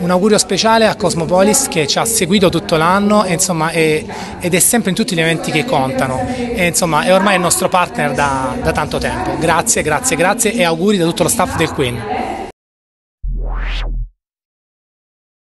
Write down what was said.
Un augurio speciale a Cosmopolis che ci ha seguito tutto l'anno ed è sempre in tutti gli eventi che contano. E, insomma, è ormai il nostro partner da, da tanto tempo. Grazie, grazie, grazie e auguri da tutto lo staff del Queen.